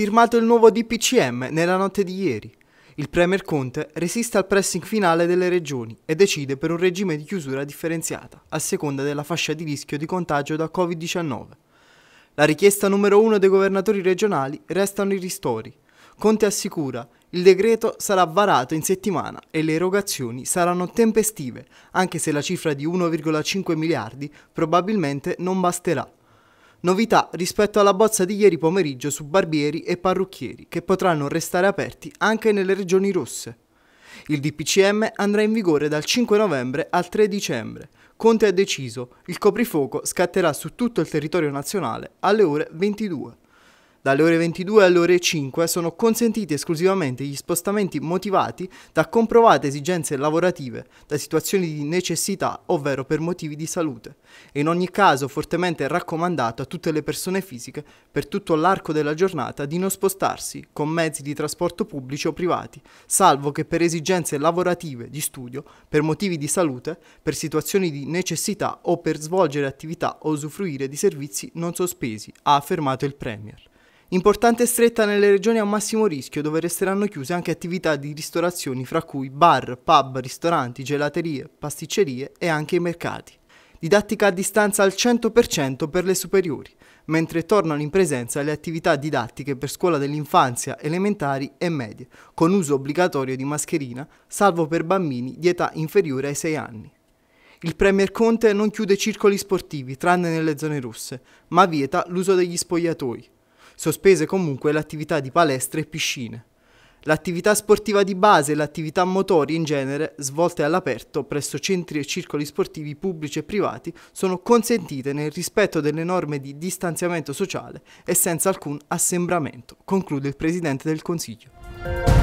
firmato il nuovo DPCM nella notte di ieri. Il Premier Conte resiste al pressing finale delle regioni e decide per un regime di chiusura differenziata, a seconda della fascia di rischio di contagio da Covid-19. La richiesta numero uno dei governatori regionali restano i ristori. Conte assicura il decreto sarà varato in settimana e le erogazioni saranno tempestive, anche se la cifra di 1,5 miliardi probabilmente non basterà. Novità rispetto alla bozza di ieri pomeriggio su barbieri e parrucchieri, che potranno restare aperti anche nelle regioni rosse. Il DPCM andrà in vigore dal 5 novembre al 3 dicembre. Conte ha deciso, il coprifuoco scatterà su tutto il territorio nazionale alle ore 22. Dalle ore 22 alle ore 5 sono consentiti esclusivamente gli spostamenti motivati da comprovate esigenze lavorative, da situazioni di necessità ovvero per motivi di salute e in ogni caso fortemente raccomandato a tutte le persone fisiche per tutto l'arco della giornata di non spostarsi con mezzi di trasporto pubblici o privati, salvo che per esigenze lavorative, di studio, per motivi di salute, per situazioni di necessità o per svolgere attività o usufruire di servizi non sospesi, ha affermato il Premier. Importante stretta nelle regioni a massimo rischio dove resteranno chiuse anche attività di ristorazioni fra cui bar, pub, ristoranti, gelaterie, pasticcerie e anche i mercati. Didattica a distanza al 100% per le superiori, mentre tornano in presenza le attività didattiche per scuola dell'infanzia, elementari e medie, con uso obbligatorio di mascherina, salvo per bambini di età inferiore ai 6 anni. Il Premier Conte non chiude circoli sportivi, tranne nelle zone rosse, ma vieta l'uso degli spogliatoi sospese comunque l'attività di palestre e piscine. L'attività sportiva di base e l'attività motori in genere, svolte all'aperto presso centri e circoli sportivi pubblici e privati, sono consentite nel rispetto delle norme di distanziamento sociale e senza alcun assembramento, conclude il Presidente del Consiglio.